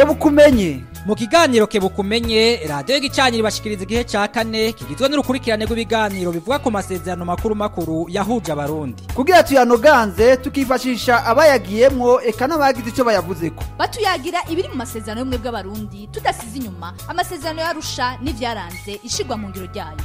kebukumenye mu kiganiro kebukumenye radiyo y'igicaniro ibashikiriza igihe cya kane kigizwe n'urukurikirane rw'ibiganiro bivuga ku masezerano makuru makuru yahuje abarundi kugira tuyanoganze tukifashisha abayagiyemwo eka n'abagize icyo bayavuze ko batuyagira ibiri mu masezerano y'ubumwe bw'abarundi tudasize inyuma amasezerano y'arusha n'ibyaranze ishigwa mu ngiro ryayo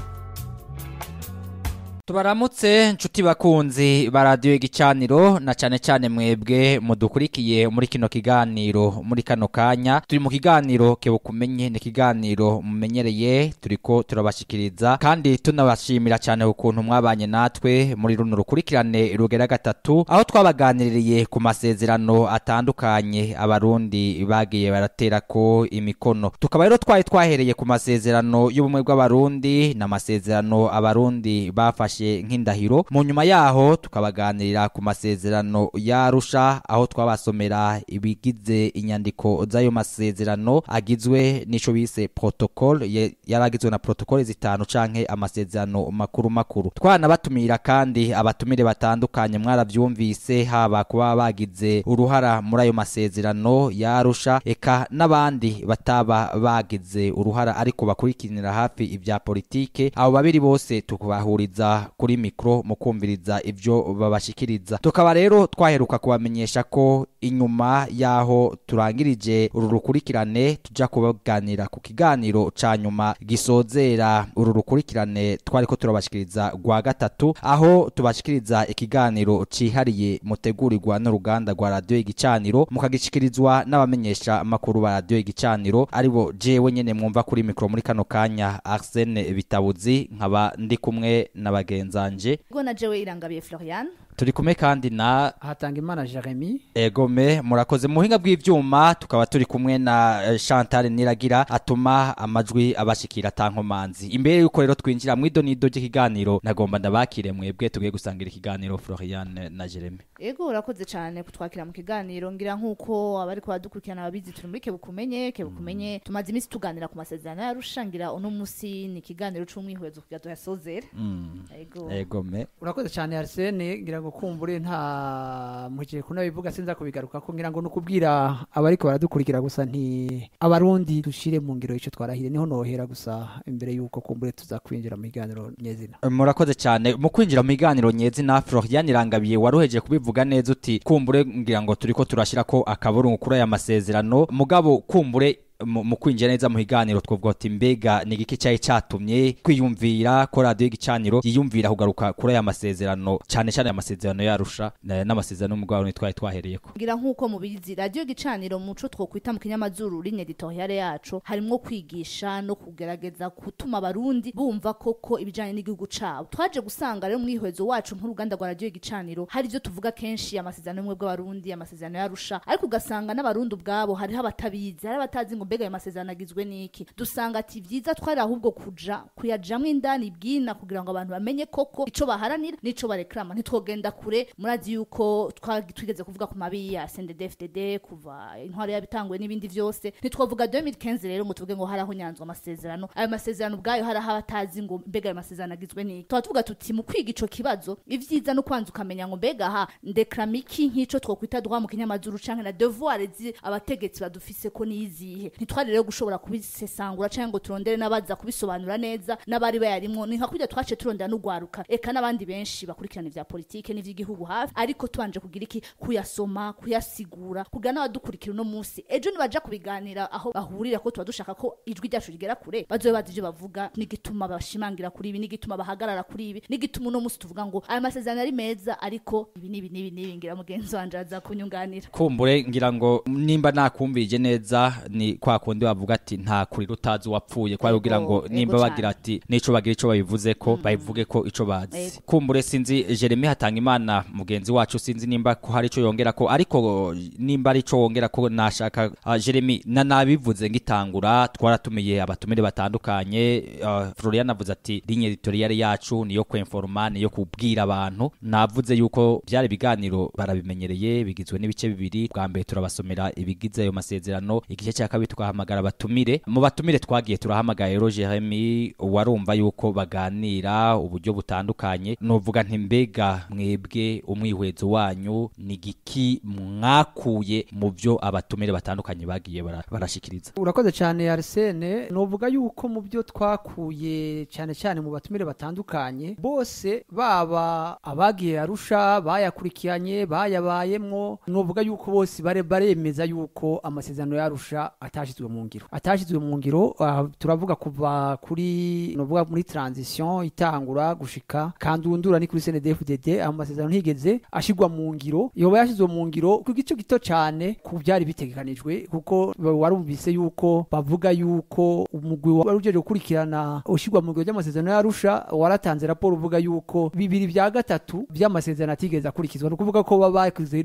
tubaramutse inshuti bakunzi ba radiyo igicaniro na cyane cyane mwebwe mudukurikiye muri kino kiganiro muri kano kanya turi mu kiganiro kebukumenye ni ikiganiro mumenyereye turi ko turabashyikiriza kandi tunabashimira cyane ukuntu mwabanye natwe muri runo rukurikirane rugera gatatu aho twabaganiriye ku masezerano atandukanye abarundi bagiye baratera ko imikono tukaba rero twari twahereye ku masezerano y'ubumwe bw'abarundi ni amasezerano abarundi bafashe twafashe nk'indahiro mu nyuma yaho tukabaganirira ku masezerano yarusha aho twabasomera ibigize inyandiko z'ayo masezerano agizwe n'ico bise protocole yaragizwe na protocole zitanu canke amasezerano makuru makuru twanabatumira kandi abatumire batandukanye mwaravyumvise haba kuba bagize uruhara muri ayo masezerano yarusha eka n'abandi bataba bagize uruhara ariko bakurikiranira hafi ibya politiki abo babiri bose tukubahuriza kuri mikoro mu kumviriza ibyo babashyikiriza tukaba rero twaheruka kubamenyesha ko inyuma y'aho turangirije uru rukurikirane tujya kubaganira ku kiganiro cya nyuma gisozera uru rukurikirane twari ko turabashyikiriza rwa gatatu aho tubashyikiriza ikiganiro cyihariye mutegurirwa n'uruganda rwa radiyo igicaniro mukagishyikirizwa n'abamenyesha amakuru ba radiyo igicaniro aribo jewe nyine mwumva kuri mikoro muri kano kanya arsene bitabuzi nkaba ndi kumwe na bagenzi kenzanje na jewe irangabiye florian turi kumwe kandi na hatanga imana jeremy egome murakoze mu buhinga bw'ibyuma tukaba turi kumwe na eh, chantal niragira atuma amajwi abashikira atankomanzi imbere y'uko rero twinjira mu idonido ry'ikiganiro nagomba ndabakire mwebwe tugiye gusangira ikiganiro florian na jeremy yego urakoze cyane kutwakira mu kiganiro ngira nk'uko abari kubadukurikirana babizi turi muri kebukumenye kebukumenye mm. tumaze iminsi tuganira ku masezerano yarushangira uno munsi ni ikiganiro cy'umwihwezo kugira tuyasozere mm. egome urakoze cyane arsene ngira ngo kumbure nta mugihe kunabivuga sinza kubigaruka ko ngira ngo nukubwira abariko baradukurikira gusa nti abarundi dushyire mu ngiro icyo twarahire niho nohera gusa imbere yuko kumbure tuza kwinjira mu biganiro nyezina eh, murakoze cyane mu kwinjira mu biganiro nyezina Florian Irangabiye waruheje kubivuga neza uti kumbure ngira ngo turiko turashyira ko akaburungu kuri aya masezerano mugabo kumbure mu kwinjira neza mu higaniro twavuga ati mbega ni igiki cyari cyatumye kwiyumvira ko radiyo y'igicaniro yiyumvira kugaruka kuri aya masezerano cyane cyane amasezerano yarusha n'amasezerano y'umugabo twari twahereye ko ngira nk'uko mubizi radiyo y'igicaniro mu muco twokwita mu kinyamazuru rinye ritoyare yacu harimo kwigisha no kugerageza gutuma abarundi bumva koko ibijyanye n'igihugu cyabo twaje gusanga rero umwihezo wacu nk'uruganda rwa radiyo y'igicaniro hari ibyo tuvuga kenshi amasezerano y'ubumwe bw'abarundi amasezerano yarusha ariko ugasanga n'abarundi ubwabo hariho abatabizi hari abatazi ngo mbega ayo masezerano agizwe n'iki dusanga ati byiza twari ahubwo kuja kuyajamo indani bwina kugira ngo abantu bamenye koko ico baharanira n'ico barekrama ntitwogenda kure murazi yuko twigeze kuvuga ku mabi ya cndd kuva intwaro yabitanguye n'ibindi byose ntitwavuga 2015 rero mutuvuge ngo haraho nyanzwa amasezerano ayo masezerano ubwayo haraho abatazi ngo mbega ayo masezerano agizwe n'iki tuvuga tuti mu kwiga icyo kibazo ivyiza no kwanza ukamenya ngo mbega ha ndekramiki nk'ico twokwita droit mu kinyamazuru na devoir abategetsi badufise ko nizihe ntitwari rero gushobora kubisesangura cyangwa ngo turondere n'abaza kubisobanura neza n'abari bayarimwo ni nka kujya twace turondera n'ugwaruka eka n'abandi benshi bakurikirana ibya politike n'iby'igihugu hafi ariko tubanje kugira iki kuyasoma kuyasigura kugira n'abadukurikira uno munsi ejo nibaja kubiganira aho bahurira ko tuba dushaka ko ijwi ryacu rigera kure bazobe bazi ibyo bavuga n'igituma bashimangira kuri ibi n'igituma bahagarara kuri ibi n'igituma uno munsi tuvuga ngo aya masezerano ari meza ariko ibi n'ibi n'ibi n'ibi ngira mugenzi wanje aza kunyunganira kumbure ngira ngo nimba nakumvirije neza ni kwa kundi bavuga ati nta kurira utazi wapfuye kwari kugira ngo nimba bagira ati nico bagira ico babivuze ko mm. babivuge ko ico bazi kumbure sinzi Jeremy imana mugenzi wacu sinzi nimba ko hari ico yongera ko ariko nimba ari ico wongera ko nashaka ah, Jeremy na nabivuze ngitangura twaratumiye abatumire batandukanye ah, Florian avuze ati linye editorial yacu niyo kwinforma niyo kubwira abantu navuze yuko byari biganiro barabimenyereye bigizwe n'ibice bibiri bwa mbere turabasomera ibigize ayo masezerano igice cya kabiri twahamagara batumire mu batumire twagiye turahamagaye ero jeremy warumva yuko baganira uburyo butandukanye nuvuga nti mbega mwebwe umwihwezo wanyu ni giki mwakuye mu byo abatumire batandukanye bagiye barashikiriza urakoze cyane arsene novuga yuko mu byo twakuye cyane cyane mu batumire batandukanye bose baba abagiye arusha bayakurikiranye bayabayemwo novuga yuko bose baremeza yuko amasezerano yarusha atari atashyizwe mu ngiro atashyizwe mu ngiro ah, turavuga kuva kuri novuga muri transition itangura gushika kandundura ni kuri CNDFDD amasezerano ntigeze ashirwa mu ngiro yoba yashizwe mu ngiro ku gice gito cyane ku byari bitegekanijwe kuko warumvise yuko bavuga yuko umugwi wari ujeje gukurikirana ushirwa mu ngiro ry'amasezerano yarusha waratanze raporo uvuga yuko bibiri bya gatatu by'amasezerano atigeze akurikizwa ni ukuvuga ko baba bakize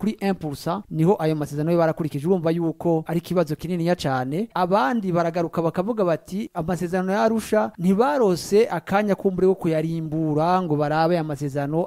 kuri 1% niho ayo masezerano barakurikije urumva yuko ari ikibazo ya cyane abandi baragaruka bakavuga bati amasezerano yarusha ntibarose akanya kumbure ko kuyarimbura ngo barabe amasezerano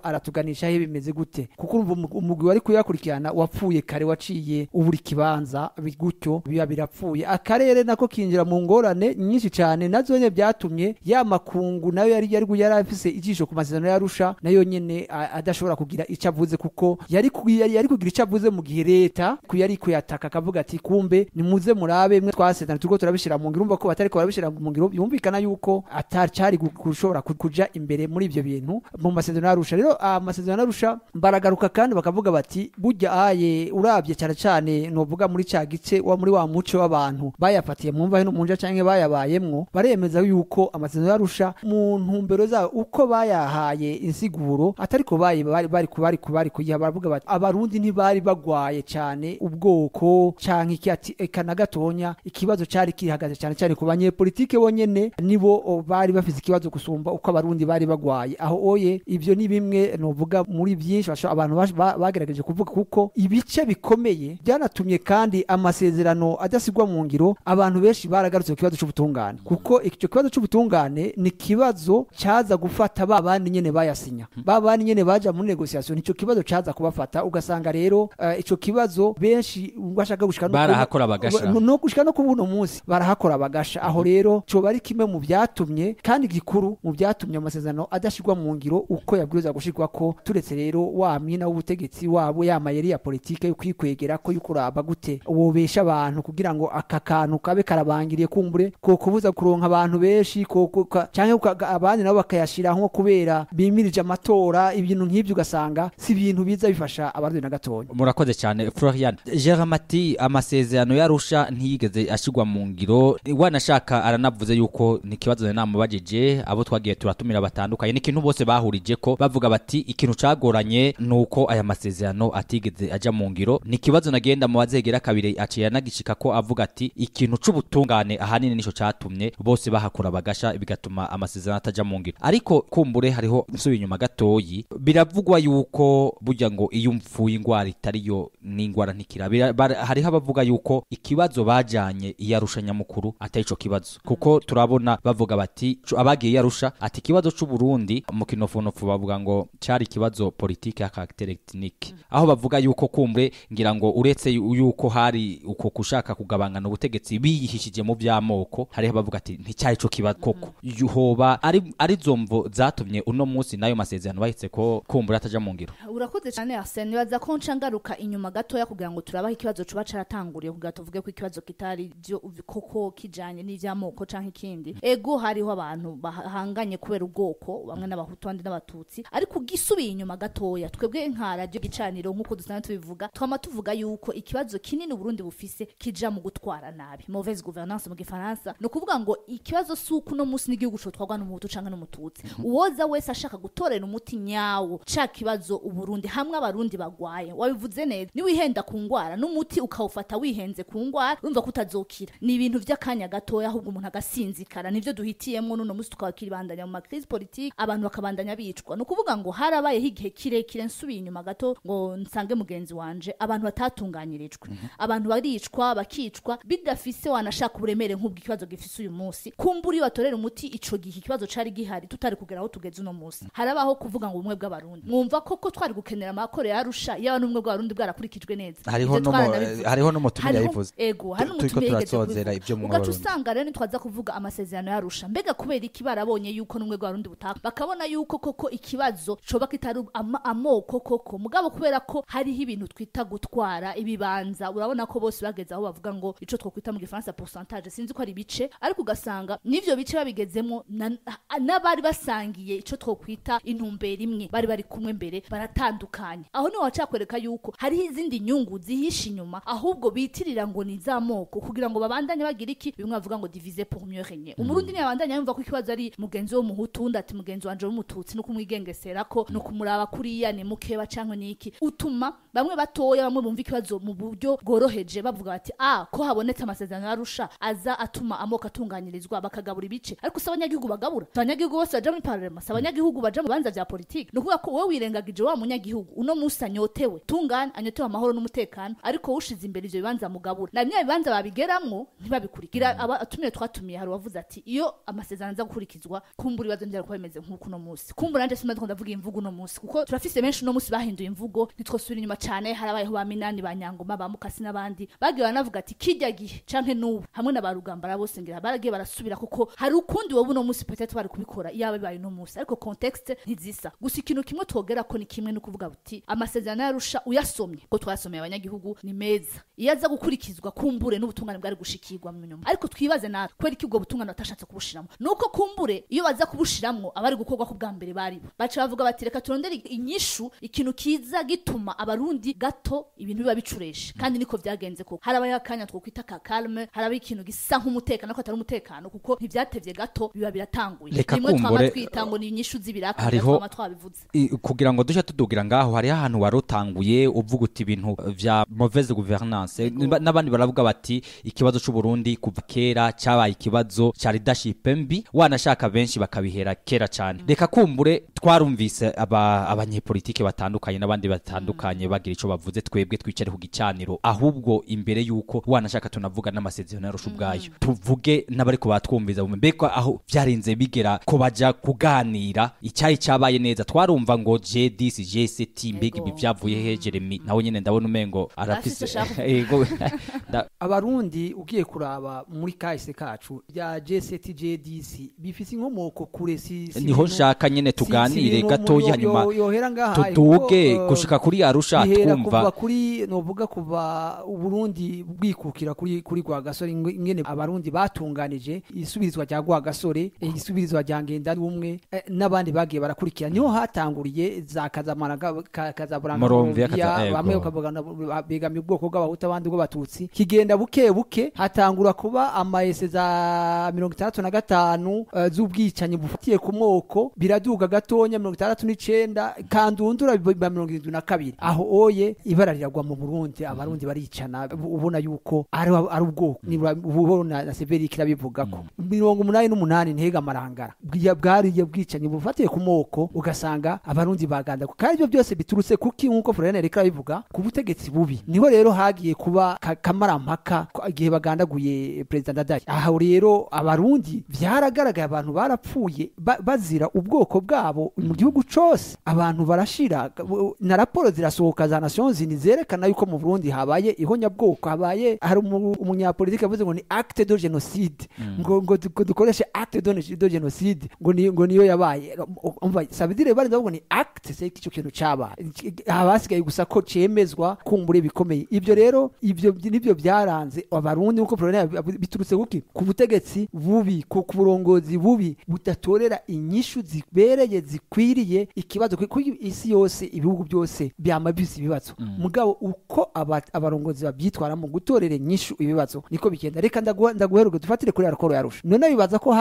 he bimeze gute kuko umugwi wari kuyakurikirana wapfuye kare waciye uburi kibanza gutyo biba birapfuye akarere nako kinjira mu ngorane nyinshi cyane nazo nyine byatumye ya makungu nayo yari yari yarafise ijisho ku masezerano yarusha nayo nyene adashobora kugira icyo avuze kuko yari yari kugira icyo avuze mu gihe leta kuyari kuyataka akavuga ati kumbe nimuze muze murabe mwe twasetana turiko turabishyira mu ngiro ko batari ko barabishira mu ngiro yumvikana yuko atacari gushobora kuja imbere muri ibyo bintu mu masezerano arusha rero amasezerano ah, arusha baragaruka kandi bakavuga bati burya aye urabye cyane cyane novuga muri cya gice wa muri wa muco w'abantu bayafatiye mu mva no mu nja canke bayabayemwo baremeza yuko amasezerano arusha mu ntumbero zabo uko bayahaye insiguro atari ko bayi bari bari kubari kubari kuyiha baravuga bati abarundi ntibari bagwaye cyane ubwoko canke iki ati na gatonya ikibazo cari kirihagaze cyane cyane ku banyepolitike bonyene nibo bari bafite ikibazo gusumba uko abarundi bari bagwaye aho oye ivyo ni bimwe novuga muri byinshi abantu bagerageje kuvuga kuko ibice bikomeye byanatumye kandi amasezerano adasigwa mu ngiro abantu benshi baragarutse ku kibazo c'ubutungane kuko icyo kibazo c'ubutungane ni kibazo caza gufata ba bandi nyene bayasinya ba bandi nyene baja muri negosiyasiyo nico kibazo caza kubafata ugasanga rero icyo eh, ico kibazo benshi bashaka gushika barahakora nokushika no kubuno munsi barahakora bagasha aho mm-hmm. rero coba ari kimwe mu byatumye kandi gikuru mu byatumye amasezerano adashirwa mu ngiro uko yabwirizwa gushirwa ko turetse rero wa mwina w'ubutegetsi wabo yamayeri ya politike yo kwikwegera ko yukuraba gute wobesha abantu kugira ngo aka kantu kabe karabangiriye kumbure ko kubuza kuronka abantu benshi ko canke abandi nabo bakayashira nko kubera bimirije amatora ibintu nk'ibyo ugasanga si ibintu biza bifasha abarundi na gatonya murakoze cyane Florian Jeramati amasezerano yarusha arusha ntiyigeze ashigwa mu ngiro wanashaka aranavuze yuko ni ikibazo namubajije abo twagiye turatumira batandukanye n'ikintu bose bahurije ko bavuga bati ikintu cagoranye nuko aya masezerano atigeze aja mu ngiro ni ikibazo nagenda mu bazegera kabiri aciye anagishika ko avuga ati ikintu c'ubutungane ahanini nico catumye bose bahakura bagasha bigatuma amasezerano ataja mu ngiro ariko kumbure hariho nsubiye inyuma gatoyi biravugwa yuko burya ngo iyo umfuye ingwara itariyo n'indwara ntikira hariho abavuga yuko iki kibazo bajanye iyarusha nyamukuru atari ico kibazo kuko turabona bavuga bati abagiye iyarusha ati ikibazo c'uburundi mu kinofono bavuga ngo cari ikibazo politike ya caractère ethnique aho bavuga yuko kumbre ngira ngo uretse yuko hari uko kushaka kugabangana ubutegetsi bihishije mu by'amoko hari bavuga ati nticyari ico kibazo koko yuhoba ari ari zomvo zatumye uno munsi nayo masezerano bahitse ko kumbura ataja mu ngiro urakoze cyane Arsene nibaza ko ncangaruka inyuma gatoya kugira ngo turabahe ikibazo cuba caratanguriye kugira tuvuge ko ikibazo kitari byo koko kijanye n'ivy'amoko canke ikindi ego hariho abantu bahanganye kubera ubwoko bamwe n'abahutu abandi n'abatutsi ariko ugisubiye inyuma gatoya twebwe nka radio gicaniro nk'uko dusanzwe tubivuga twama tuvuga yuko ikibazo kinini Burundi bufise kija mu gutwara nabi mauvaise gouvernance mu gifaransa ni kuvuga ngo ikibazo suku no munsi n'igihugu cotwarwa n'umuhutu canke n'umututsi mhm. uwoza wese ashaka gutorera umuti nyawo ca kibazo uburundi hamwe abarundi bagwaye wabivuze neza niwihenda ku ngwara n'umuti ukawufata wihenze ku ndwara urumva ko utazokira ni ibintu by'akanya gatoya ahubwo umuntu agasinzikara nibyo duhitiyemo n'uno munsi tukaba twibandanya mu makrisi politiki abantu bakabandanya bicwa ni ukuvuga ngo harabayeho igihe kirekire nsubiye inyuma gato ngo nsange mugenzi wanje abantu batatunganyirijwe mhm. abantu baricwa bakicwa bidafise wanashaka uburemere nk'ubwo ikibazo gifise uyu munsi kumbura iyo batorera umuti icyo gihe ikibazo cari gihari tutari kugera aho tugeze uno munsi harabaho kuvuga ngo ubumwe bw'abarundi mwumva koko twari gukenera amakore yarusha yaba n'ubumwe bw'abarundi bwarakurikijwe neza hariho n'umutumire yabivuze ego hano umutumire yigeze kubivuga ugaca usanga rero ntitwaza kuvuga amasezerano yarusha mbega kubera iki barabonye yuko n'umwe rwa rundi butaka bakabona yuko koko ikibazo coba kitari amoko koko mugabo kubera ko hariho ibintu twita gutwara ibibanza urabona ko bose bageze aho bavuga ngo icyo twokwita mu gifaransa pourcentage sinzi ko ari ibice ariko ugasanga nibyo bice babigezemo n'abari basangiye icyo twokwita intumbero imwe bari bari kumwe mbere baratandukanye aho niho wacakwereka yuko hariho izindi nyungu zihishe inyuma ahubwo bitirira ngo ni ni zamoko kugira ngo babandanye bagira iki bimwe bavuga ngo divize pour mm. umurundi ni yumva ko ikibazo ari mugenzi wo muhutu ati mugenzi wanje w'umututsi no kumwigengesera ko mm. no kumuraba kuriya ni mukeba canke niki utuma bamwe batoya bamwe bumva ikibazo mu buryo bworoheje bavuga bati ah ko habonetse amasezerano arusha aza atuma amoko atunganyirizwa bakagabura ibice ariko si abanyagihugu bagabura si abanyagihugu bose baja muri parlement si abanyagihugu baja mu bibanza vya politiki ni ukuvuga ko wowe wirengagije wa munyagihugu uno musi anyotewe tungane anyotewe amahoro n'umutekano ariko ushize imbere ivyo bibanza mugabura na banza babigeramo ntibabikurikira abatumiye twatumiye hari uwavuze ati iyo amasezerano aza gukurikizwa kumbura ibibazo ntibyaje kuba bimeze nk'uko uno munsi kumbura nanjye sinzi ndavuga imvugo uno munsi kuko turafise benshi uno munsi bahinduye imvugo ntitwasubira inyuma cyane harabayeho ba minani ba nyangoma ba mukasi n'abandi bagiye banavuga ati kijya gihe canke n'ubu hamwe na ba rugambara bose ngira baragiye barasubira kuko hari ukundi wowe uno munsi peut-être kubikora iyaba bibaye uno munsi ariko contexte ntizisa gusa ikintu kimwe twogera ko ni kimwe no kuvuga buti amasezerano yarusha uyasomye ko twasomeye abanyagihugu ni meza iyo aza gukurikizwa gusobanukirwa kumbure n'ubutungane bwari gushikirwa mu nyuma ariko twibaze na kubera iki ubwo butungane batashatse kubushiramo nuko kumbure iyo baza kubushiramo abari gukorwa ku bwa mbere bari baca bavuga bati reka turondere inyishu ikintu kiza gituma abarundi gato ibintu biba bicuresha kandi niko byagenze koko harabayeho akanya twokwita ka kalme harabaho ikintu gisa nk'umutekano ko atari umutekano kuko ntibyatebye gato biba biratanguye rimwe twaba twita kugira ngo dushya tudugira ngaho hariho ahantu wari utanguye uvuga uti ibintu bya mauvaise gouvernance n'abandi baravuga bati ikibazo cy'u Burundi kuva kera cyabaye ikibazo cya leadership mbi wanashaka benshi bakabihera kera cyane reka kumbure twarumvise aba abanyepolitike batandukanye n'abandi batandukanye bagira ico bavuze twebwe twicare ku gicaniro ahubwo imbere yuko wanashaka tunavuga n'amasezerano yarusha ubwayo mm. tuvuge n'abari kubatwumviza mbeko aho byarinze bigera ko baja kuganira icyari cyabaye neza twarumva ngo JDC JCT mbega ibi byavuye mm. he Jeremy nawe nyene ndabona umengo arafise abarundi ugiye kuraba muri kahise kacu rya jctjdc bifite inkomoko kure si niho nshaka nyine tuganire gatoya hanyuma tutuge eh, gushika kuri arusha twumva kuri novuga kuva uburundi bwikukira kuri kuri rwa gasore ingene abarundi batunganije isubirizwa rya rwa gasore eh, isubirizwa rya ngenda umwe eh, n'abandi bagiye barakurikira niho hatanguriye za kazamara kazaburanga bamwe bakavuga begamye ubwoko bw'abahutu abandi bw'abatutsi kigenda buke buke hatangura kuba amayese za mirongo itandatu na gatanu eh, z'ubwicanyi bufatiye ku moko biraduga gatonya mirongo itandatu n'icenda kandundura biba mirongo irindwi na kabiri aho oye ibara riragwa mu burundi abarundi baricana ubona yuko ari ubwoko ubona na severi kirabivuga ko mirongo umunani n'umunani ntega amarangara bwariye bwicanyi bufatiye ku moko ugasanga abarundi baganda kandi ibyo byose biturutse kuki nk'uko florian yareka bivuga ku butegetsi bubi niho rero hagiye kuba harimo arampaka igihe bagandaguye perezida ndadaye aha rero abarundi byaragaragaye abantu barapfuye bazira ubwoko bwabo mu gihugu cyose abantu barashira na raporo zirasohoka za Nations Unies zerekana yuko mu Burundi habaye ihonyabwoko habaye hari umunyapolitiki avuze ngo ni acte de genocide mm. ngo ngo dukoreshe acte de genocide ngo ni ngo niyo yabaye umva sabidire bari ndavuga ni acte se icyo kintu caba abasigaye gusa ko cemezwa kumbure bikomeye ibyo rero ibyo nibyo byaranze abarundi uko problème biturutse kuki ku butegetsi bubi ku burongozi bubi budatorera inyishu zibereye zikwiriye ikibazo ikibazo kuko isi yose ibihugu byose byama bisi ibibazo mm. mugabo uko abarongozi babyitwara mu gutorera inyishu ibibazo niko bigenda reka ndaguheruka dufatire kuri arukoro yarusha none bibaza ko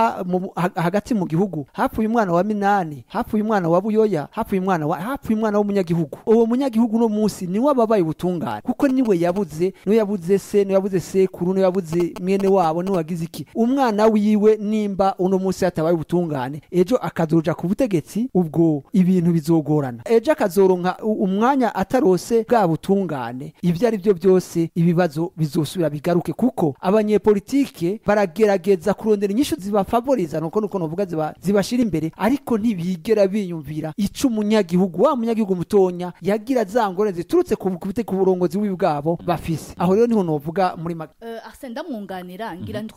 hagati mu gihugu hapfuye umwana wa minani hapfuye umwana wa buyoya hapfuye umwana wa hapfuye umwana w'umunyagihugu uwo munyagihugu uno munsi niwe ababaye ubutungane kuko niwe yabuze niwe yabuze se niwe yabuze sekuru niwe yabuze mwene wabo niwe wagize iki umwana wiwe nimba uno munsi yatabaye ubutungane ejo akazuja ku butegetsi ubwo ibintu bizogorana ejo akazoronka umwanya atarose bwa butungane ibyo ari byo byose ibibazo bizosubira bigaruke kuko abanyepolitike baragerageza kurondera inyishu zibafavoriza nuko nuko novuga zibashira imbere ariko ntibigera biyumvira ico umunyagihugu wa munyagihugu mutonya yagira zangorane ziturutse ku burongozi bubi bwabo bafise aho rero niho novuga muri make uh, ase ndamwunganira ngira mm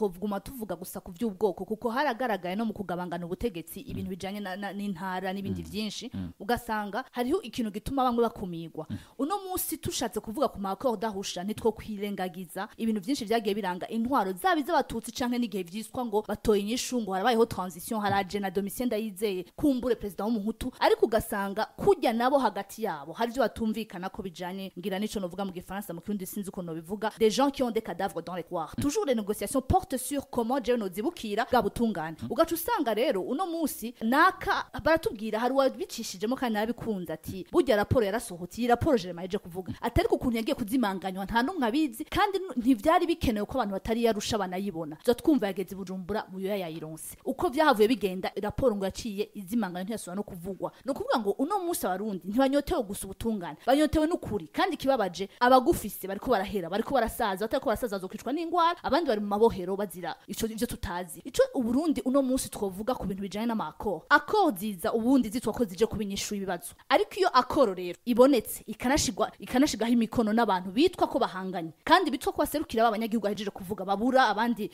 tuvuga gusa ku by'ubwoko kuko haragaragaye no mu kugabangana ubutegetsi ibintu bijyanye n'intara n'ibindi mm. byinshi mm. ugasanga hariho ikintu gituma bamwe bakumirwa mm. uno munsi tushatse kuvuga ku makorda nitwo kwirengagiza ibintu byinshi byagiye biranga intwaro zaba iz'abatutsi cyangwa n'igihe byiswa ngo batoye inyishu ngo harabayeho transition haraje na domitien yizeye kumbure perezida w'umuhutu ariko ugasanga kujya nabo hagati yabo hari ibyo batumvikana ko bijanye ngira nico novuga mu gifaransa mu kirundi sinzi uko nobivuga des gens qui ont des cadavres dans les couloirs mm. toujours les négociations portent sur comment jewe nozibukira bwa butungane mm. ugaca usanga rero uno munsi naka baratubwira hari uwabicishije yabifashijemo kandi yarabikunze ati burya raporo yarasohotse iyi raporo jerema yaje kuvuga atari ko ukuntu yagiye kuzimanganywa nta n'umwe abizi kandi ntibyari bikenewe ko abantu batari yarusha banayibona tuba twumva yageze bujumbura mu yoya yayironse uko byahavuye bigenda raporo ngo yaciye izimanganywa ntiyasubira no kuvugwa ni ukuvuga ngo uno munsi abarundi ntibanyotewe gusa ubutungane banyotewe n'ukuri kandi kibabaje abagufise bariko barahera bariko barasaza batariko barasaza bazokicwa n'indwara abandi bari mu mabohero bazira ico ivyo tutazi ico uburundi uno munsi twavuga ku bintu bijanye n'amakoro akoro ubundi zitwa ko zije kubinyira kumenyesha ibibazo ariko iyo akoro rero ibonetse ikanashigwa ikanashigaho imikono n'abantu bitwa ko bahanganye kandi bitwa ko baserukira ba banyagihugu ahejeje kuvuga babura abandi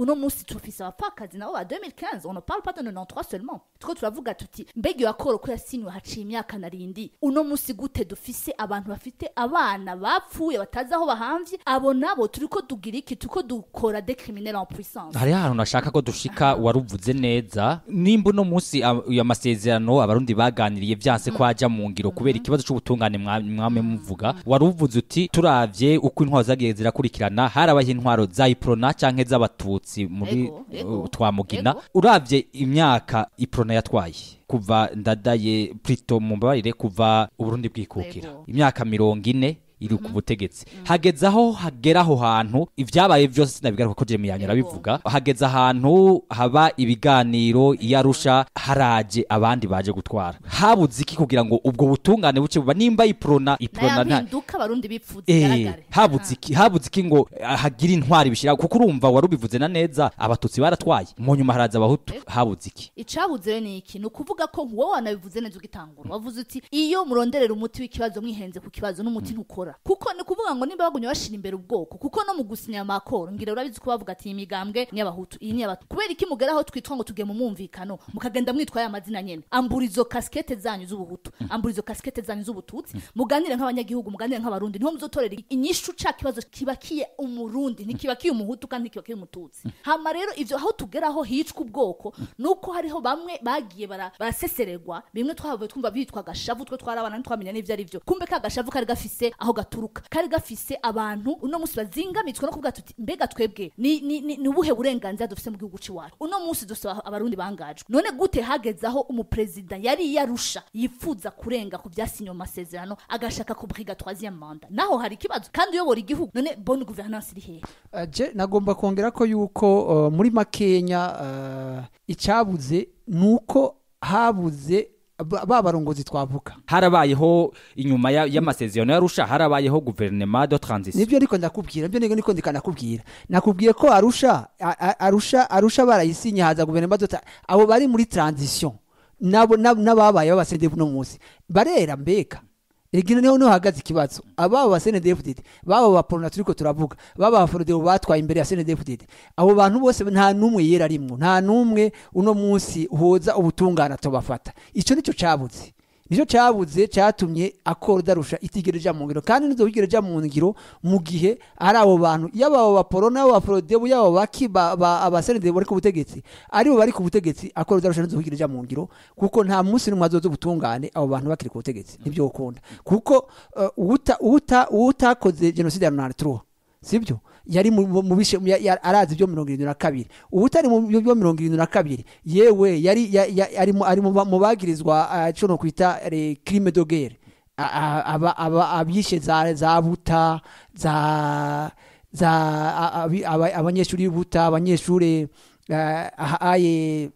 uno munsi tufise abapfakazi nabo ba 2015 on ne parle pas de 93 seulement tuko turavuga tuti mbega iyo akoro ko yasinywe haciye imyaka narindi uno munsi gute dufise abantu bafite abana bapfuye batazi aho bahamvye abo nabo turiko tugira iki turiko dukora decriminel en puissance hari hantu nashaka ko dushika waruvuze neza nimba uno munsi ayo ah, masezerano abarundi baganye mwaganiriye byanse ko hajya mm. mu ngiro kubera mm-hmm. ikibazo cy'ubutungane mwame muvuga wari uvuze uti turabye uko intwaro zagiye zirakurikirana harabaho intwaro za iprona cyangwa iz'abatutsi muri uh, twamugina urabye imyaka iprona yatwaye kuva ndadaye plito mumbabarire kuva uburundi bwikukira imyaka mirongo ine iri ku mhm. butegetsi mhm. hageze aho hagera aho hantu ibyabaye byose sinabigaruka ko jemu yanyura bivuga hageze ahantu haba ibiganiro iyo arusha haraje abandi baje gutwara habuze iki kugira ngo ubwo butungane buke buba nimba iprona iprona nta eh, habuze iki habuze iki ngo eh, hagire intwari bishyira kuko urumva wari ubivuze na neza abatutsi baratwaye mu nyuma haraza abahutu eh, habuze iki icabuze ni iki ni ukuvuga ko wowe wanabivuze neza ugitangura wavuze uti iyo muronderera umuti w'ikibazo mwihenze ku kibazo n'umuti ntukora bakora kuko ni ukuvuga ngo niba bagumye bashira imbere ubwoko kuko no mu gusinya amakoro ngira urabizi ko bavuga ati iyi migambwe ni abahutu iyi ni abahutu kubera iki aho twitwa ngo tuge mu mwumvikano mukagenda mwitwaye amazina nyene amburizo izo kasikete zanyu z'ubuhutu mm. amburizo izo kasikete zanyu z'ubututsi mm. muganire nk'abanyagihugu muganire nk'abarundi niho muzotorere inyishu ca kibazo kibakiye umurundi mm. ntikibakiye umuhutu kandi ntikibakiye umututsi hama rero ivyo aho tugeraho hicwa ubwoko nuko hariho bamwe bagiye baraseseregwa bimwe twahavuye twumva bitwa gashavu twe twarabana ntitwamenya n'ivyo ari vyo kumbe ka gashavu kari gafise aho gaturuka kari gafise abantu uno munsi bazingamitswe no kuvuga tuti mbega twebwe ni ni, ubuhe burenganzira dufise mu gihugu ciwacu uno munsi dusaba abarundi bangajwe none gute hageze aho umuperezida yari yarusha yifuza kurenga ku byasinye amasezerano agashaka kubriga 3 manda naho hari ikibazo kandi uyobora igihugu none bonne gouvernance iri hehe uh, nagomba kongera ko yuko euh, muri makenya euh, icyabuze icabuze nuko habuze ba barongozi twavuga harabayeho inyuma y'amasezerano y'arusha harabayeho guverinoma do taranzisiyo nibyo niko ndakubwira nibyo niko ndika nakubwira nakubwiye ko arusha arusha arusha barayisinya haza guverinoma do abo bari muri taranzisiyo n'ababaye b'abasendevu uno munsi barera mbega rege niho niho hahagaze ikibazo ababa ba sene deputete baba ba porona turi ko turavuga baba ba forodebo batwaye imbere ya sene deputete abo bantu bose nta n'umwe yera rimwe nta n'umwe uno munsi uhoza ubutungane atobafata icyo nicyo cyabutse nicyo cyabuze cyatumye akoda rusha itigereje mu ngiro kandi ntiduhigereje mu ngiro mu gihe ari abo bantu yaba abo baporo n'abo baprodebu yaba abasenedebo bari ku butegetsi aribo bari ku butegetsi akoda rusha ntiduhigereje mu ngiro kuko nta munsi n'umwe azoza butungane abo bantu bakiri ku butegetsi nibyo ukunda kuko eh, koze genocide ya sibyo yari mu bishe arazi ibyo mirongo irindwi na kabiri ubutari mu byo mirongo irindwi na kabiri yewe yari ari mu bagirizwa ashobora kwita kirime dogere abishe za buta za abanyeshuri buta abanyeshuri aye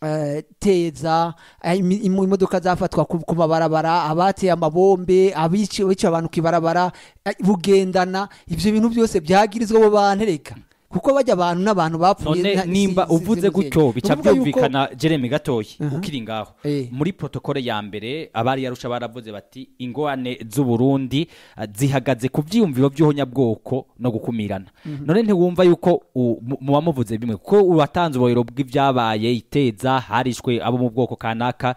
Eh, teza eh, imodoka zafatwa ku mabarabara abateye amabombe abica abantu ku ibarabara eh, bugendana ibyo bintu byose byagirizwa abo bantu reka kuko bajya abantu n'abantu bapfuye nimba uvuze gutyo bica byumvikana jereme gatoya ukiri ngaho eh. muri protokole ya mbere abari yarusha baravuze bati ingorane z'uburundi ah, zihagaze ku byiyumviro by'ubunyabwoko no gukumirana mhm. none ntiwumva yuko muba muvuze bimwe kuko uwatanze ubuhero bw'ibyabaye iteza harishwe abo mu bwoko kanaka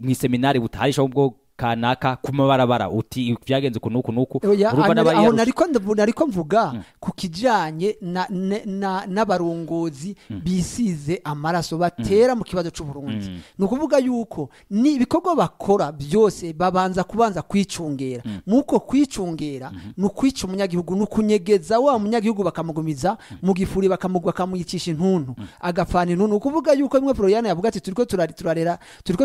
mu iseminari butarishwe abo mu bwoko kanaka ku mabarabara uti byagenze uku n'uku n'uku aho nariko mvuga mm. ku kijyanye n'abarongozi mm. bisize amaraso mm. batera mu kibazo cy'uburundi ni ukuvuga yuko ni ibikorwa bakora byose babanza kubanza kwicungera nuko kwicungera mm-hmm. ni ukwica umunyagihugu ni ukunyegeza wa munyagihugu bakamugumiza mu gifuri bakamuyicisha intuntu agapfana intuntu ni ukuvuga yuko bimwe porojane yavuga ati turi ko turarera turi ko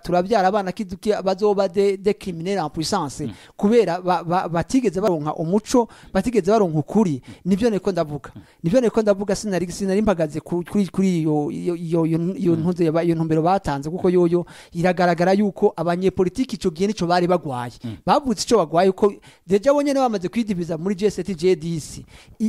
turabyara abana inshuti bazoba de criminel en puissance mm. kubera batigeze baronka umuco batigeze baronka ukuri nibyo niko ndavuga mm. nibyo niko ndavuga sinari sinari mpagaze kuri kuri iyo iyo iyo mm. ntunze iyo ntumbero batanze kuko yoyo iragaragara yuko abanye politiki ico gihe nico bari bagwaye bavutse ico bagwaye uko deja bo nyene bamaze kwidiviza muri GST JDC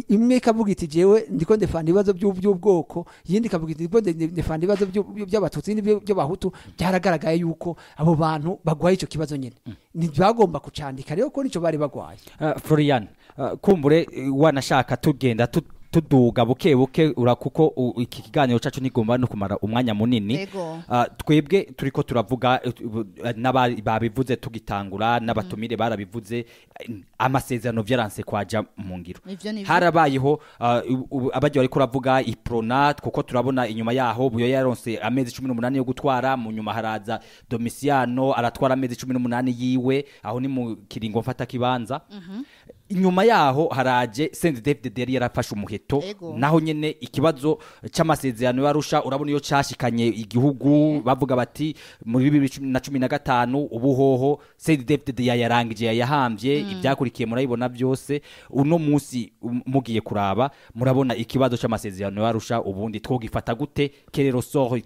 imwe kavuga iti jewe ndiko ndefandi ibibazo by'ubwoko yindi kavuga iti ndiko ndefandi ibibazo by'abatutsi n'ibyo by'abahutu byaragaragaye yuko abo bantu abantu bagwaye icyo kibazo nyine mm. ntibagomba kucandika rero ko nicyo bari bagwaye uh, florian uh, kumbure uh, wanashaka tugenda tuduga buke buke urakuko iki kiganiro cyacu nigomba no kumara umwanya munini ah, twebwe turi ko turavuga eh, babivuze tugitangura n'abatumire mhm. barabivuze amasezerano byaranse kwajya mu ngiro harabayeho ah, abajya bari kuravuga iprona kuko turabona inyuma yaho buyo yaronse amezi cumi n'umunani yo gutwara mu nyuma haraza domisiyano aratwara amezi cumi n'umunani yiwe aho ni mu kiringo mfata kibanza mhm. inyuma yaho harajye senti david deri yarafashe umuheto naho nyine ikibazo cy'amasezerano y'arusha urabona iyo cyashikanye igihugu bavuga bati muri bibiri na cumi na gatanu ubuhoho senti david yayarangije yayahambye mm. ibyakurikiye murabibona byose uno munsi mugiye kuraba murabona ikibazo cy'amasezerano y'arusha ubundi twogifata gute kerero soho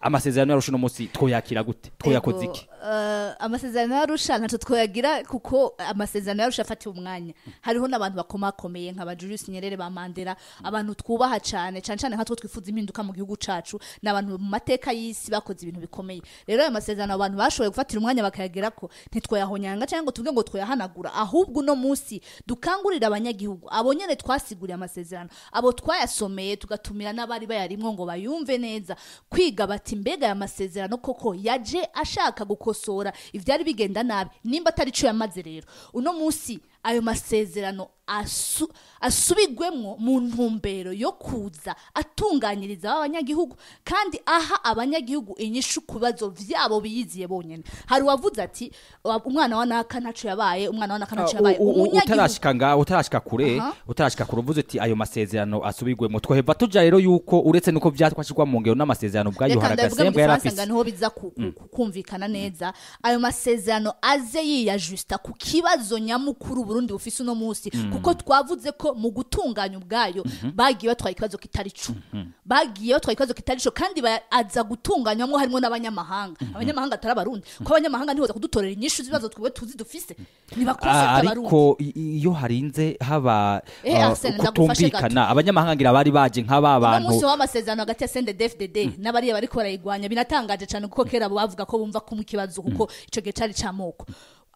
amasezerano y'arusha uno munsi twoyakira gute twoyakoze iki eh, amasezerano y'arusha ntacyo twoyagira kuko amasezerano y'arusha afatiye umwanya mwanya hariho n'abantu bakomakomeye nka Julius Nyerere ba Mandela abantu twubaha cyane cyane cyane nkatwo twifuza impinduka mu gihugu cacu ni abantu mu mateka y'isi bakoze ibintu bikomeye rero aya masezerano abantu bashoboye gufatira umwanya bakayagera ko ntitwayahonyanga cyangwa ngo tuvuge ngo twayahanagura ahubwo uno munsi dukangurira abanyagihugu abo nyene twasiguriye amasezerano abo twayasomeye tugatumira n'abari bayarimwo ngo bayumve neza kwiga bati mbega aya masezerano koko yaje ashaka gukosora ibyari bigenda nabi nimba atari co yamaze rero uno munsi ayo masezerano asubigwemo mu ntumbero yo kuza atunganyiriza abanyagihugu kandi aha abanyagihugu inyishu ku bibazo byabo biyiziye bonyine hari uwavuze ati umwana wa naka ntacu yabaye umwana wa naka ntacu ah, yabaye utarashika ngaho utarashika kure utarashika kure uvuze uti ayo masezerano asubigwemo twoheva tujya rero yuko uretse nuko byatwashyirwa mu ngero n'amasezerano ubwayo haragasembu yari afise niho biza mm. kumvikana neza ayo masezerano aze yiyajusita ku kibazo nyamukuru Burundi bufise uno munsi mm. kuko twavuze ko mu gutunganya ubwayo mhm. bagiye batwara ikibazo kitari cyo mhm. bagiye batwara ikibazo kitari cyo kandi baza gutunganywamo harimo n'abanyamahanga mhm. abanyamahanga atari abarundi kuko abanyamahanga ntihoza kudutorera inyinshi z'ibibazo twe tuzi dufise ntibakoze abarundi ariko iyo harinze haba eh, uh, kutumvikana abanyamahanga ngira bari baje nk'aba bantu umunsi w'amasezerano hagati ya CNDD-FDD mm. n'abariya bariko barayigwanya binatangaje cyane kuko kera bavuga ko bumva ko mu kibazo kuko mm. ico gihe cari camoko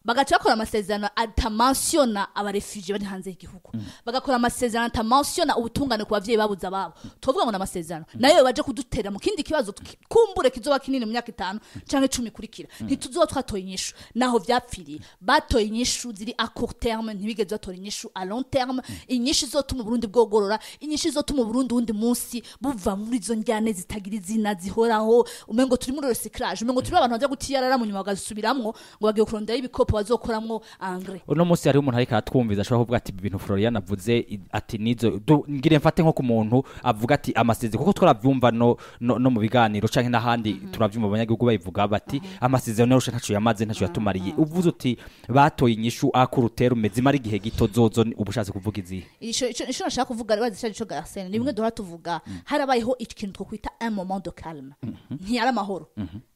bagaca bakora amasezerano atamansiona abarefuge bari hanze y'igihugu mm. bagakora amasezerano atamansiona ubutungane ku babyeyi babuze ababo tuvuga ngo ni amasezerano mm. nayo baje kudutera mu kindi kibazo kumbure kizoba kinini mu myaka itanu cyangwa icumi ikurikira mm. ntituzuba twatoye inyishu naho byapfiriye batoye inyishu ziri a court terme ntibigeze batora inyishu a long terme inyishu izotuma uburundi bwogorora inyishu zo izotuma uburundi wundi munsi buva muri izo njyane zitagira izina zihoraho ngo turi muri recyclage ngo turi abantu bajya gutiyarara mu nyuma bagasubiramwo ngo bagiye kurondera ibikopo ifoto bazokoramo angre uno munsi hari umuntu ariko aratwumviza ashobora kuvuga ati ibintu Florian avuze ati nizo ngire mfate nko ku muntu avuga ati amasezerano kuko twaravyumva no, no, mu biganiro canke nahandi mm -hmm. turavyumva abanyagihugu bayivuga bati mm -hmm. rusha ntacu yamaze ntacu yatumariye mm-hmm. uvuze uti batoye inyishu akurutera umezi mari gihe gito zozo ubushatse kuvuga izihe ico nashaka kuvuga bazishaje ico Arsene nimwe mm-hmm. bimwe duhora tuvuga mm-hmm. harabayeho ikintu twokwita un moment de calme ntiyari amahoro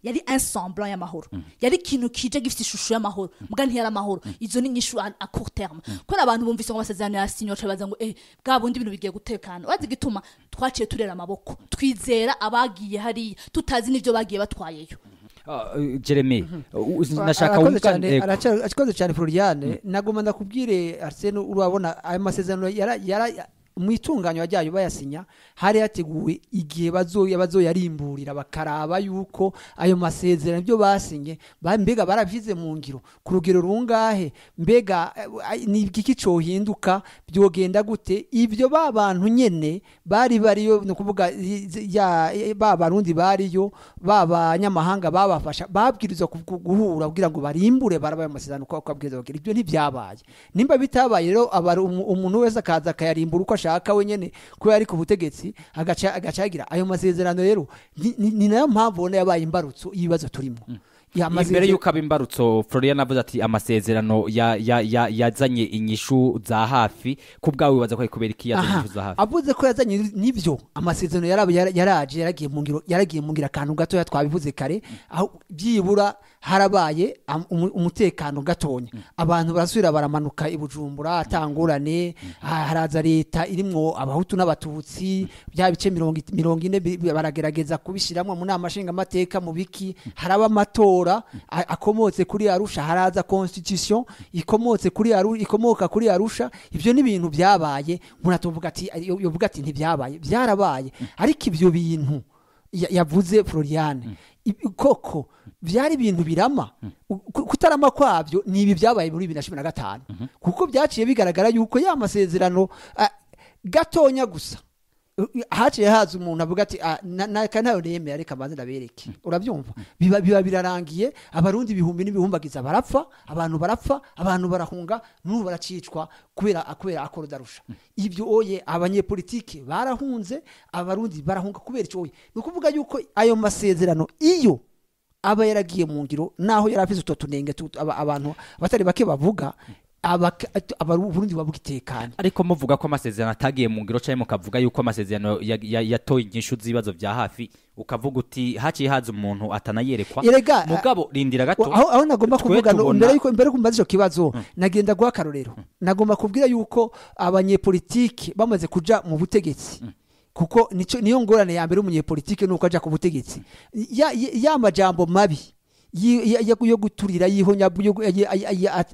yari ensemble semblant y'amahoro yari ikintu kije gifite ishusho y'amahoro mbwa ntiyari amahoro mm. izo ni inyishu a court terme mm. kubera abantu bumvise ngo amasezerano yasinyiwe bacabaza ngo eh bwa bundi ibintu bigiye gutekana wazi igituma twaciye turera amaboko twizera abagiye hariya tutazi n'ibyo bagiye batwayeyo ah, eh, jeremy mm-hmm. ah, nashaka arakoze cyane floriane eh, mm. nagomba ndakubwire arsene urabona ayo masezerano mu itunganywa ryayo bayasinya hari yateguwe igihe bazoya bazoyarimburira bakaraba yuko ayo masezerano byo basinye bambega baravize mu ngiro ku rugero rungahe mbega eh, ni iki cyohinduka byogenda gute ibyo babantu nyene nyine bari bariyo no kuvuga ya babarundi bariyo ba banyamahanga babafasha babwirizwa guhura kugira ngo barimbure barabaye amasezerano uko babwiriza ibyo ntibyabaye nimba bitabaye rero abari umuntu weza kaza akayarimbura uko ashaka we nyine kuba yari ku butegetsi agaca yagira ayo masezerano rero ni nayo mpamvu ubona yabaye imbarutso y'ibibazo turimo mm. imbere y'uko aba imbarutso florian avuze ati amasezerano yazanye inyishu za hafi ku bwawe wibaza ko ari kubera iki yazanye inyishu za hafi avuze ko yazanye n'ibyo amasezerano yaraje yaragiye mu ngiro akantu gatoya twabivuze kare mm. aho byibura harabaye umutekano gatonya mm. abantu barasubira baramanuka ibujumbura atangurane mm. mm. haraza leta irimo abahutu n'abatutsi bya bice mirongo ine baragerageza kubishyiramo mu nama amateka mu biki haraba amatora akomotse kuri arusha haraza constitution ikomotse kuri ikomoka kuri arusha ibyo ni ibintu byabaye umuntu atavuga ati yovuga ati ntibyabaye byarabaye ariko ibyo bintu yavuze floriane koko byari ibintu birama hmm. kutarama kwabyo ni ibi byabaye muri bibiri na cumi na gatanu hmm. kuko byaciye bigaragara yuko ya masezerano gatonya gusa haciye haza umuntu avuga ati ah, naka ntayo nemera reka mbanze ndabereke urabyumva biba birarangiye abarundi ibihumbi n'ibihumbagiza barapfa abantu barapfa abantu barahunga n'ubu baracicwa kubera kubera akorudarusha ibyo oye abanyepolitike barahunze abarundi barahunga kubera icyo oye ni ukuvuga yuko ayo masezerano iyo aba yaragiye mu ngiro naho yari afite utwo tunenge abantu batari bake bavuga abarundi babuga itekana ariko muvuga ko amasezerano atagiye mu ngiro cyangwa mukavuga yuko amasezerano yatoye inyishu z'ibibazo bya hafi ukavuga uti haciye haza umuntu atanayerekwa erega mugabo rindira gato aho aho nagomba kuvuga mbere yuko mbere yuko icyo kibazo mm. nagenda guha akarorero mm. nagomba kubwira yuko abanyepolitike bamaze kuja mu butegetsi mm. kuko niyo ngorane ya mbere umunyepolitike uko aja ku butegetsi ya majambo mabi yo guturira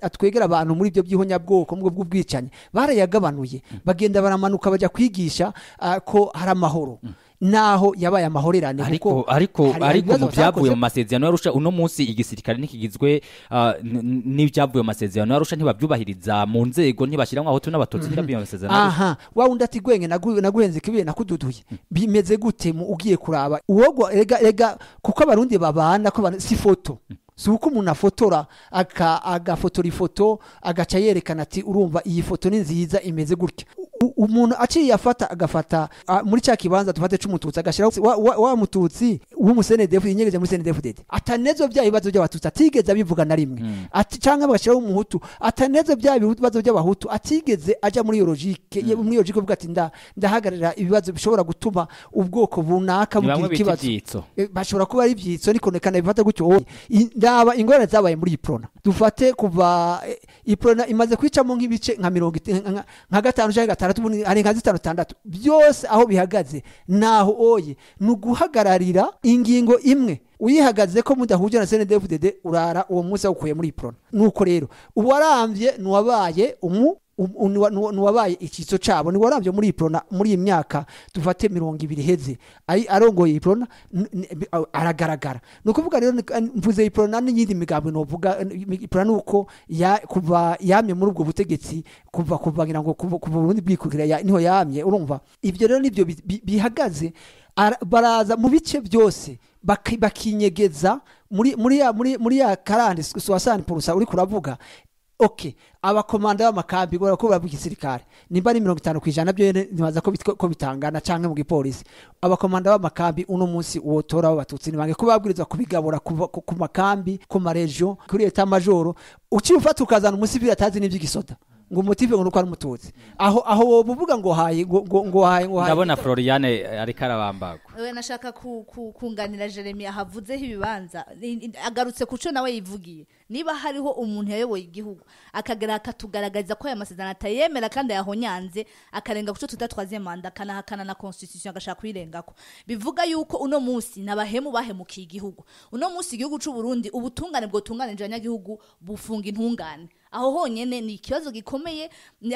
atwegera abantu muri ibyo by'ihonyabwoko mu bw'ubwicanyi barayagabanuye mm. bagenda baramanuka bajya kwigisha ah, ko hari amahoro mm. naho yabaye amahorerane ariko ariko ariko mu byavuye mu masezerano y'arusha uno munsi igisirikare ntikigizwe uh, n'ibyavuye mu masezerano y'arusha ntibabyubahiriza mu nzego ntibashyira nk'aho turi n'abatutsi mhm. ntibabwiye amasezerano aha wa wundi ati gwenge naguhenze kibiye nakududuye mhm. bimeze gute ugiye kuraba uwo rega rega kuko abarundi babana ko si foto mhm. si uko umuntu afotora agafotora ifoto agaca yerekana ati urumva iyi foto ni nziza imeze gutya umuntu aciye afata agafata muri cya kibanza tufate cy'umututsi agashyiraho wa mututsi w'umusenedefu yinyegeje muri senedefudede atanezo bya bibazo by'abatutsi atigeze abivuga na rimwe hmm. cyangwa bagashyiraho umuhutu atanezo bya bibazo by'abahutu atigeze ajya muri iyo logike hmm. muri iyo logike uvuga ati ndahagararira ibibazo bishobora gutuma ubwoko runaka bugira ikibazo eh, bashobora kuba ari ibyitso ni konekana bifata gutyo ndaba ingorane zabaye muri iyi porona dufate kuva e, iporona imaze kwicamo nk'ibice nka mirongo nka gatanu cyangwa gatandatu ubundi arenga zitanu itandatu byose aho bihagaze naho oye ni uguhagararira ingingo imwe uyihagaze ko mudahuje na senede urara uwo munsi awukuye muri iporona nuko rero uwarambye n'uwabaye umu n'uwabaye icyitso cyabo niba warabyo muri iyi muri iyi myaka dufate mirongo ibiri iheze arongoye iyi aragaragara ni ukuvuga rero mvuze iyi porona n'iyindi migambi ntuvuga iyi ni uko kuva yamye muri ubwo butegetsi kuva kuvangira ngo kuva ubundi bwikubwira niho yamye urumva ibyo rero nibyo bihagaze baraza mu bice byose bakinyegeza muri ya karande suwasani porosa uri kuravuga okay abakomanda b'amakambi gora ko bavuga igisirikare nimba ni 50% byo nibaza ko ko bitangana canke mu gipolisi abakomanda b'amakambi uno munsi wotora abatutsi nibange ko babwirizwa kubigabura ku makambi ku maregion kuri ufatu kazanu uciye ufata tazi ni atazi sota. ngo umutive ngo ni uko ari umututsi aho aho buvuga ngo haye ngo ngo ngo haye ndabona floriane eh, ariko arabambagwa we nashaka kunganira jeremy ahavuzeho ibibanza agarutse ku cyo nawe yivugiye niba hariho umuntu yayoboye igihugu akagera akatugaragariza ko aya masezerano atayemera kandi ayahonyanze akarenga ku cyo tuta manda akanahakana na constitution agashaka ko bivuga yuko uno munsi n'abahemu bahemukiye igihugu uno munsi igihugu cy'u Burundi ubutungane bwo tunganije abanyagihugu bufunga intungane aho honyine ni ikibazo gikomeye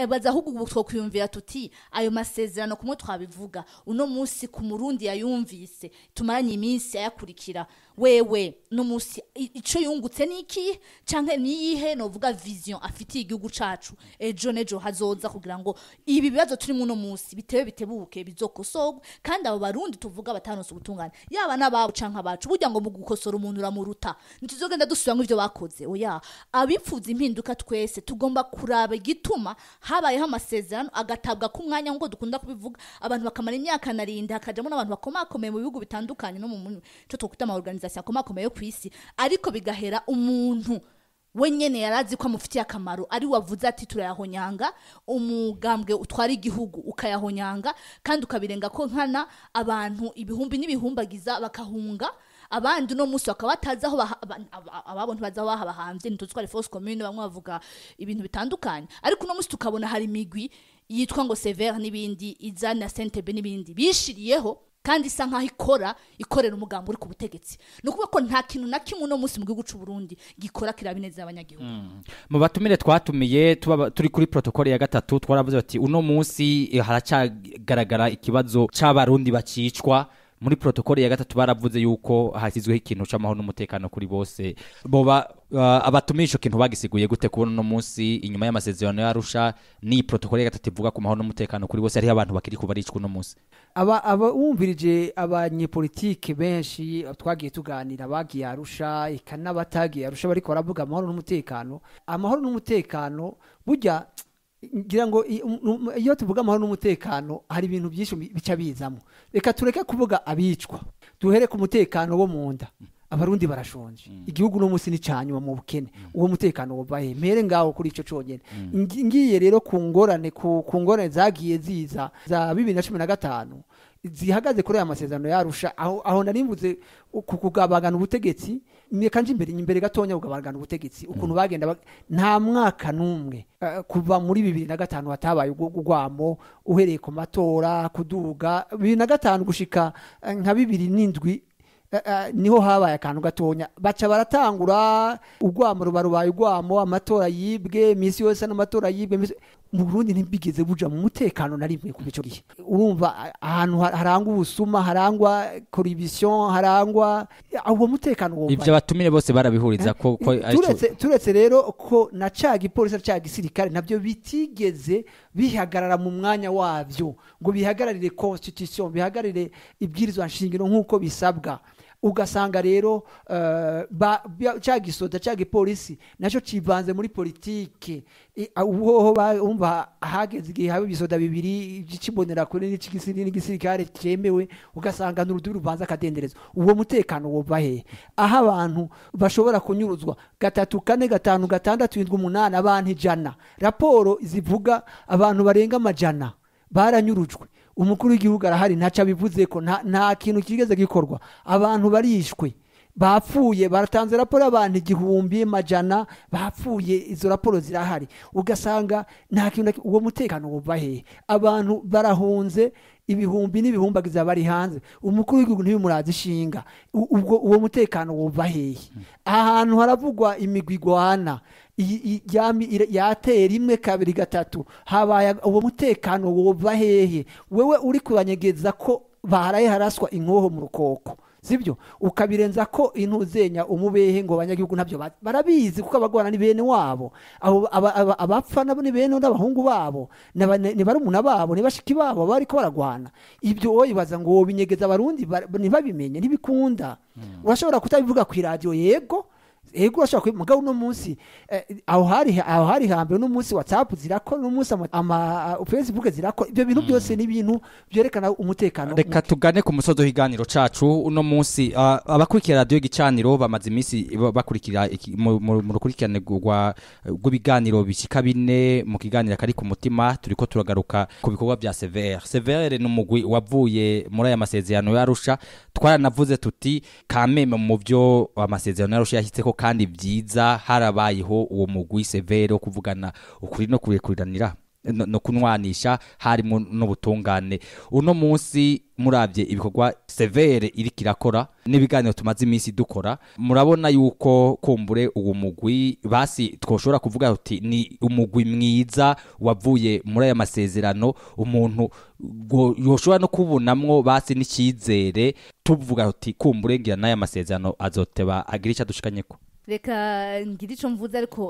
baza ahubwo ubu twakwiyumvira tuti ayo masezerano kumwe twabivuga uno munsi ku murundi yayumvise tumaranye iminsi ayakurikira wewe n'umunsi icyo yungutse ni iki cyangwa niyihe novuga viziyo afitiye igihugu cyacu ejo n'ejo hazoza kugira ngo ibi bibazo turimo uno munsi bitewe bitebuke bizokosorwe kandi abo barundi tuvuga batanose ubutungane yaba n'ababo cyangwa abacu burya ngo mu gukosora umuntu uramuruta ntituzogenda dusubiramo ibyo bakoze oya abifuza impinduka twese tugomba kuraba igituma habayeho amasezerano agatabwa k'umwanya nk'uko dukunda kubivuga abantu bakamara imyaka narinda hakajyamo n'abantu bakomakomeye mu bihugu bitandukanye no mu icyo twakwita ama amaverigisation akomakomeye yo ku isi ariko bigahera umuntu wenyine nyine yari azi ko amufitiye akamaro ari wavuze ati turayahonyanga umugambwe utwara igihugu ukayahonyanga kandi ukabirenga ko nkana abantu ibihumbi n'ibihumbagiza bakahunga abandi uno munsi bakaba batazi aho ababo ntibazi aho baha abahanzi ntituzi ko ari fose komine bamwe bavuga ibintu bitandukanye ariko uno munsi tukabona hari imigwi yitwa ngo severe n'ibindi izana sentebe n'ibindi bishiriyeho kandi isa nkaho ikora ikorera umugambi uri ku butegetsi ni ukuvuga ko nta kintu na kimwe uno munsi mu gihugu cy'u Burundi gikora kirabineza abanyagihugu mm. mu batumire twatumiye turi kuri protokole ya gatatu twaravuze bati uno munsi haracyagaragara ikibazo cy'abarundi bakicwa muri protokole ya gatatu baravuze yuko hashyizweho ikintu cy'amahoro n'umutekano kuri bose boba uh, abatumisha kintu bagisiguye gute kubona uno munsi inyuma y'amasezerano y'arusha ni protokole ya gatatu ivuga ku mahoro n'umutekano kuri bose hariho abantu bakiri kubaricwa uno munsi aba abumvirije abanyepolitike benshi twagiye tuganira bagiye arusha eka n'abatagiye arusha bariko baravuga amahoro n'umutekano amahoro n'umutekano burya ngira ngo um, um, iyo tuvuga amahoro n'umutekano hari ibintu byinshi bica bizamo reka tureke kuvuga abicwa duhere ku mutekano wo mu nda abarundi barashonje mm. igihugu uno munsi ni mu bukene mm. uwo mutekano wabaye mere ngaho kuri icyo cyonyine mm. ngiye rero ku ngorane ku ngorane zagiye ziza za bibiri na cumi na gatanu zihagaze kuri aya masezerano yarusha aho aho ku kugabagana ubutegetsi reka nje imbere imbere gatonya kugabagana ubutegetsi ukuntu mm. bagenda nta mwaka n'umwe eh, kuva muri bibiri na gatanu hatabaye urwamo uhereye ku matora kuduga bibiri na gatanu gushika eh, nka bibiri n'indwi eh, niho habaye akantu gatonya baca baratangura urwamo ruba rubaye urwamo amatora yibwe iminsi yose n'amatora yibwe mu burundi ntibigeze buja mu mutekano na rimwe kuva icyo gihe urumva ahantu harangwa ubusuma harangwa koribisiyo harangwa ubwo mutekano wumva ibyo batumire bose barabihuriza eh, ko eh, turetse rero ko na cya gipolisi cya gisirikare nabyo bitigeze bihagarara mu mwanya wabyo ngo bihagararire konstitusiyo bihagararire ibwirizwa nshingiro nk'uko bisabwa ugasanga rero eh, cya gisoda cya gipolisi nacyo kivanze muri politike ah, wumva hageze igihe haba ibisoda bibiri icy'imbonera kure n'igisirikare cyemewe ugasanga n'urudu rubanza akadendereza uwo mutekano wuva he aho abantu bashobora kunyuruzwa gatatu kane gatanu gatandatu irindwi umunani abantu ijana raporo zivuga abantu barenga amajana baranyurujwe umukuru w'igihugu arahari ntacyo abivuze ko nta kintu kigeze gikorwa abantu barishwe bapfuye baratanze raporo y'abantu igihumbi majana bapfuye izo raporo zirahari ugasanga nta kintu uwo mutekano wumva abantu barahunze ibihumbi n'ibihumbi agize bari hanze umukuru w'igihugu ntibimuraze ishinga ubwo uwo mutekano wumva ahantu haravugwa imigwigwana igwana yatera rimwe kabiri gatatu habaye uwo mutekano wumva wewe uri kubanyegeza ko baraye haraswa inkoho mu rukoko sibyo ukabirenza ko intuzenya umubehe ngo abanyagihugu nabyo barabizi kuko abagwana ni bene wabo abapfa nabo ni bene n'abahungu babo ni barumuna babo ni bashiki babo baba bariko baragwana ibyo wowe ibaza ngo wobinyegeza abarundi ntibabimenye ntibikunda hmm. urashobora kutabivuga ku iradiyo yego ego urashobora kuba mugabo uno munsi eh, aho hari aho hari hambere n'umunsi watsapu zirakora n'umunsi ama uh, facebook zirakora ibyo bintu mm. byose ni ibintu byerekana umutekano reka tugane ku musozi w'ikiganiro cyacu uno munsi uh, abakurikira radiyo gicaniro bamaze iminsi bakurikira mu rukurikirane rw'ibiganiro bishyika bine mu kiganiro kari ku mutima turi ko turagaruka ku bikorwa bya severe severe ni umugwi wavuye muri aya masezerano y'arusha twaranavuze tuti kameme mu byo amasezerano y'arusha yashyizeho kandi byiza harabayeho uwo mugwi severo kuvugana ukuri no kurekuranira no kunwanisha harimo n'ubutungane uno munsi murabye ibikorwa severe iri kirakora n'ibiganiro tumaze iminsi dukora murabona yuko kumbure uwo mugwi basi twashobora kuvuga uti ni umugwi mwiza wavuye muri aya masezerano umuntu yoshobora no kubonamwo basi n'icyizere tuvuga uti kumbure ngira n'aya masezerano azoteba agira icyo adushikanyeko reka ngira icyo mvuze ariko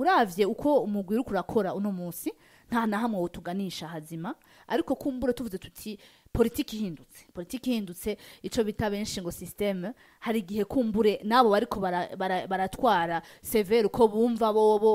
urabye uko umugwi uri kurakora uno munsi nta na hamwe tuganisha hazima ariko kumbura tuvuze tuti politiki ihindutse politiki ihindutse icyo bita benshi ngo sisiteme hari igihe kumbure n'abo bari baratwara severi uko bumva bo bo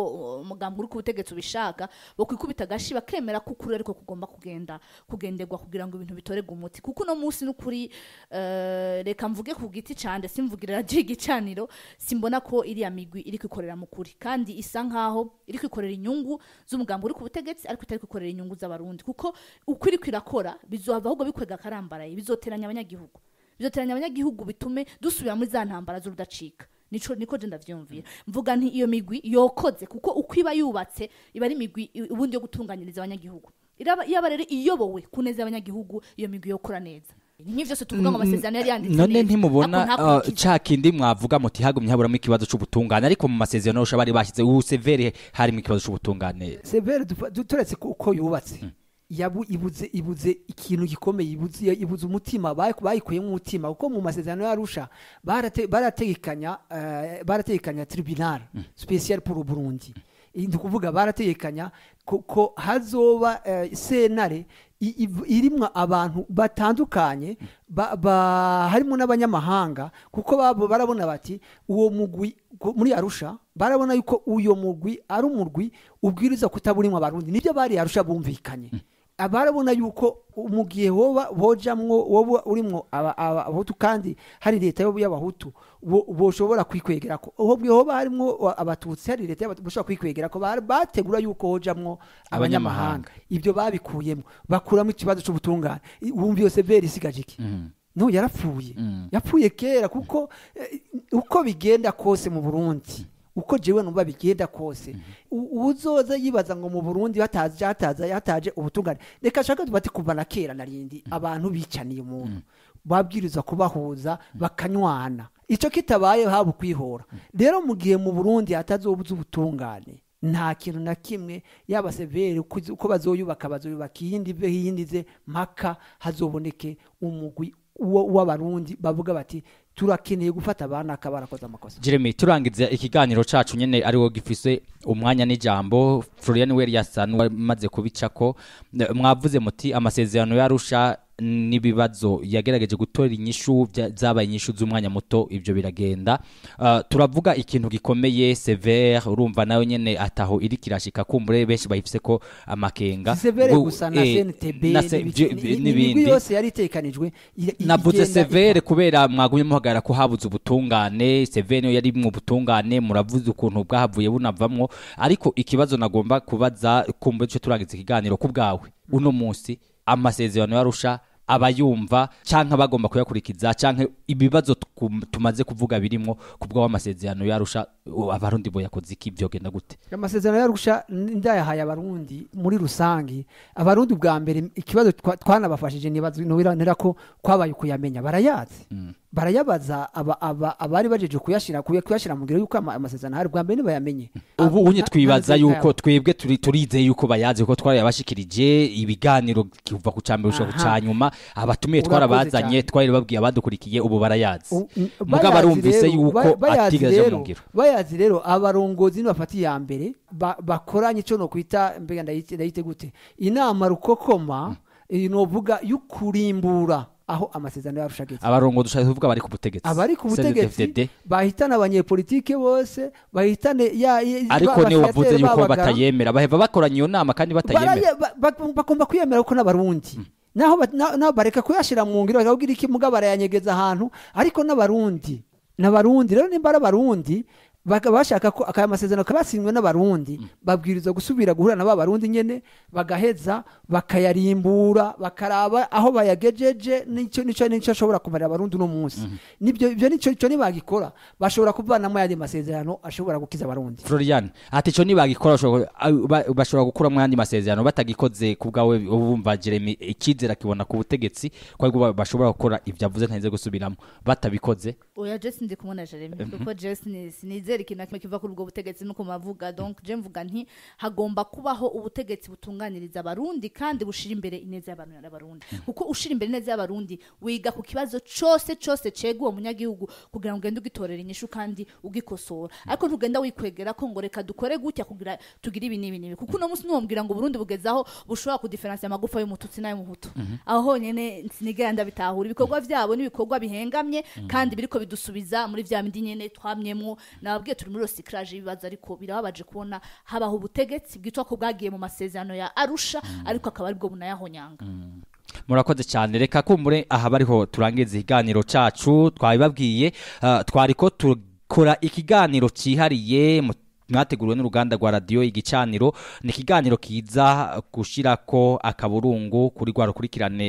umuganga uri kubutegetsi ubishaka kwikubita agashi bakemera ko ukuri ariko kugomba kugenda kugenderwa kugira ngo ibintu bitorerwe umuti kuko uno munsi n'ukuri eh, reka mvuge ku giti cyane simvugire radiyo igicaniro simbona ko iriya migwi iri kwikorera mu kuri kandi isa nkaho iri kwikorera inyungu z'umuganga uri ku butegetsi ariko itari kwikorera inyungu z'abarundi kuko uko iri kwirakora bizaba ahubwo bikorera akarambaraye bizoteranya abanyagihugu bizoteranya abanyagihugu bitume dusubira muri za ntambara z'urudacika niko genda ndabyumvira mvuga nti iyo migwi yokoze kuko uko iba yubatse iba ari imigwi ubundi yo gutunganyiriza abanyagihugu yaba rero iyobowe ku neza y'abanyagihugu iyo migwi yokora neza nk'ibyo byose tuvuga ngo mm, amasezerano yari yanditse none ntimubona uh, cya kindi mwavuga muti hagumye haburamo ikibazo cy'ubutungane ariko mu masezerano bari bashyize ubu severe harimo ikibazo cy'ubutungane severe duturetse kuko yubatse mm. ibuze ibuze ikintu gikomeye ibuze umutima bayikuyemo umutima kuko mu masezerano y'arusha barategekanya eh, barategekanya tribunal mm. special pour Burundi eh, ni ukuvuga barategekanya ko hazoba eh, senare irimo abantu batandukanye mm. harimo n'abanyamahanga kuko barabona bati uwo mugwi muri arusha barabona yuko uyu mugwi ari umugwi ubwiriza kutaburimo abarundi nibyo bari arusha bumvikanye mm. barabona yuko umugiye gihe woba bojamwo woba urimo abahutu kandi hari leta y'abahutu boshobora kwikwegera ko ubu gihe hoba harimo abatutsi hari leta boshobora kwikwegera ko bategura yuko hojamwo abanyamahanga ibyo babikuyemo bakuramo ikibazo cy'ubutungane wumva iyo severi isigaje iki mm. no yarapfuye mm. yapfuye kera kuko eh, uko bigenda kose mu burundi uko jewe numva bigenda kose mhm. uzoza yibaza ngo mu Burundi hataje hataza hataje ubutungane reka shaka tubati kuva na kera narindi mhm. abantu bicaniye umuntu mhm. babwiriza kubahuza bakanywana icyo kitabaye haba ukwihora rero mu gihe mu Burundi hatazobuza ubutungane nta kintu na kimwe yaba severi uko bazoyubaka bazoyubaka iyindi ve iyindi ze mpaka hazoboneke umugwi w'abarundi bavuga bati turakeneye gufata abana akaba barakoze amakosa jeremy turangiza ikiganiro cyacu nyine ariwo gifise umwanya n'ijambo florian we yasa n'uwamaze kubicako eh, mwavuze muti amasezerano yarusha n'ibibazo yagerageje gutora inyishu zabaye inyishu z'umwanya muto ibyo biragenda eh, turavuga ikintu gikomeye severe urumva nayo nyine ataho iri kirashika kumbure benshi bayifise ko amakenga severe gusa na eh, senitebe n'ibindi yose yari itekanijwe navuze severe kubera mwagumye muhagarara ko habuze ubutungane severe yari mu butungane muravuze ukuntu bwahavuye bunavamwo ariko ikibazo nagomba kubaza kumva duce turangiza ikiganiro ku bwawe uno munsi amasezerano y'arusha abayumva cyangwa bagomba kuyakurikiza cyangwa ibibazo tumaze kuvuga birimo ku bw'amasezerano yarusha abarundi boyakoze iki byogenda gute amasezerano yarusha ndayahaye abarundi muri rusange abarundi bwa mbere ikibazo twanabafashije ntibazwi ko kwabaye kuyamenya barayatse mm. barayabaza abari bajeje kuyashyira kuyashyira mu ngiro y'uko amasezerano hari bwa mbere ntibayamenye ubu unye twibaza yuko twebwe turizeye yuko bayazi ko twarayabashikirije ibiganiro kiva ku cya mbere ku cya nyuma abatumiye twarabazanye twari babwiye abadukurikiye ubu barayazi mugabo barumvise yuko atigaje mu ngiro bayazi rero abarongozi nibafatiye iya mbere bakoranye icyo no kwita mbega ndayite gute inama rukokoma hmm. eh, ni uvuga yo kurimbura aho amasezerano yarushaga iki abarongo dushaka kuvuga bari ku butegetsi abari ku butegetsi bahitana abanyepolitike bose bahitane ya, ariko ni wavuze yuko batayemera baheva bakoranye iyo nama kandi batayemera bagomba kwiyemera kuko n'abarundi hmm. naho naho bareka kuyashira mu ngiro bakabwira iki mugabara yanyegeza ahantu ariko n'abarundi n'abarundi rero nimba ari abarundi bashaka ko aya masezerano kabasinywe n'abarundi mm. babwirizwa gusubira guhura na ba barundi nyene bagaheza bakayarimbura bakaraba aho bayagejeje nico nico nico ashobora kumarira abarundi no munsi mm-hmm. nibyo ibyo nico nico nibagikora bashobora kuvanamo yandi masezerano ashobora gukiza abarundi Florian ati cyo nibagikora bashobora gukura mu yandi masezerano batagikoze kubgawe ubumva Jeremy ikizera kibona ku butegetsi kwa ngo bashobora gukora ibyo avuze ntaze gusubiramo batabikoze oya Jesse ndi kumona Jeremy eh, kuko mm-hmm. Jesse ni ikintu na kimwe kiva kuri ubwo butegetsi nuko bavuga donc je mvuga nti hagomba kubaho ubutegetsi butunganiriza abarundi kandi bushira imbere ineza y'abantu n'abarundi hmm. kuko ushira imbere ineza y'abarundi wiga ku kibazo cyose cyose cega umunyagihugu kugira ngo ugende ugitorera inyishu kandi ugikosora ariko ntugenda wikwegera ko ngo reka dukore gutya kugira tugire ibi n'ibi n'ibi kuko uno munsi niwambwira ngo Burundi bugezaho bushobora kudiferansiya amagufa y'umututsi n'ay'umuhutu hmm. aho honyine sinigera ndabitahura ibikorwa hmm. byabo n'ibikorwa bihengamye kandi biriko bidusubiza muri vya bindi nyene twamyemo nabwiye turi muri rosicaraje y'ibibazo ariko birababaje kubona habaho ubutegetsi bwitwa ko bwagiye mu masezerano ya arusha mm. ariko akaba aribwo bunayahonyanga mm. murakoze cyane reka kumbure aha bariho turangiza ikiganiro cyacu twabibabwiye uh, twari ko tukora ikiganiro cyihariye mu mwateguriwe n'uruganda rwa radiyo igicaniro ni ikiganiro kiza gushyira ko akaburungu kuri rwa rukurikirane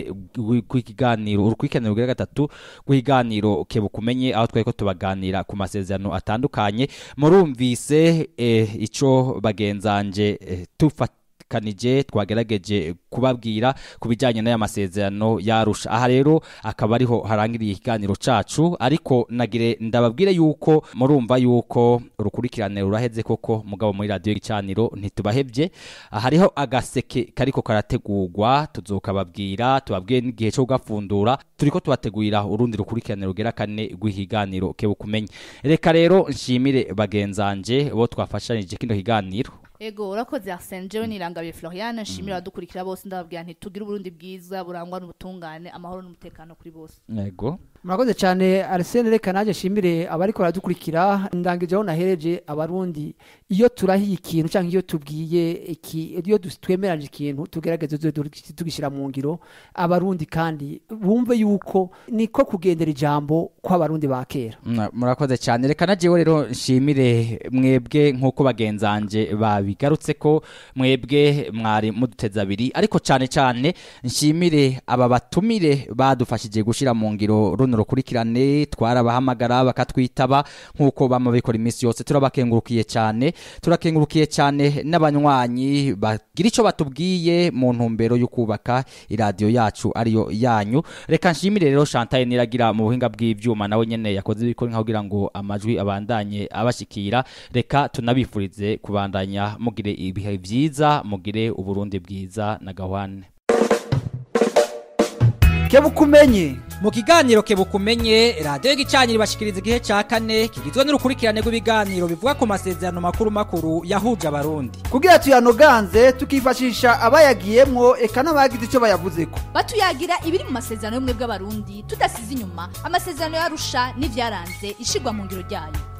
rw'ikiganiro urukurikiraniro rwa gatatu rw'ikiganiro kebukumenye aho twari ko tubaganira ku masezerano atandukanye murumvise eh, icyo bagenzanje eh, tufata kanije twagerageje kubabwira ku bijyanye n'aya masezerano yarusha aha rero akaba ariho harangiriye ikiganiro cacu ariko nagire ndababwire yuko murumva yuko urukurikiranire ruraheze koko mugabo muri radiyo y'igicaniro ntitubahebye hariho agaseke kariko karategurwa tuzokababwira tubabwiye n'igihe cyo gafundura ko tubategurira urundi rukurikirane rugera kane rw'ikiganiro kebukumenye reka rero nshimire bagenzanje bo twafashanije kino kiganiro ego urakoze arsene jewe nirangariye mm. floriane nshimira mm. abadukurikira bose ndababwira ntitugire uburundi bwiza burangwa n'ubutungane amahoro n'umutekano kuri bose ego murakoze cyane arisene reka nanjye nshimire abari baradukurikira ndangije aho nahereje abarundi iyo turahiye ikintu cyangwa iyo tubwiye iyo twemeranyije ikintu tugerageze tugishyira mu ngiro abarundi kandi bumve yuko niko kugendera ijambo kw'abarundi ba kera murakoze cyane reka nagewe rero nshimire mwebwe nk'uko bagenzange babigarutse ko mwebwe mwari muduteze abiri ariko cyane cyane nshimire aba batumire badufashije gushyira mu ngiro runo urusobanuro kurikirane twarabahamagara bakatwitaba nk'uko bama bikora iminsi yose turabakengurukiye cyane turakengurukiye cyane n'abanywanyi bagira icyo batubwiye mu ntumbero yo kubaka iradiyo yacu ariyo yanyu reka nshimire rero chantal niragira mu buhinga bw'ibyuma nawe nyine yakoze ibikora nkaho kugira ngo amajwi abandanye abashyikira reka tunabifurize kubandanya mugire ibihe byiza mugire uburundi bwiza na gahwane kebukumenye mu kiganiro kebukumenye radiyo y'igicaniro ibashikiriza igihe cya kane kigizwe n'urukurikirane rw'ibiganiro bivuga ku masezerano makuru makuru yahuje abarundi kugira tuyanoganze tukifashisha abayagiyemwo eka n'abagize icyo ko. batuyagira ibiri mu masezerano y'ubumwe bw'abarundi tudasize inyuma amasezerano y'arusha n'ibyaranze ishigwa mu ngiro ryayo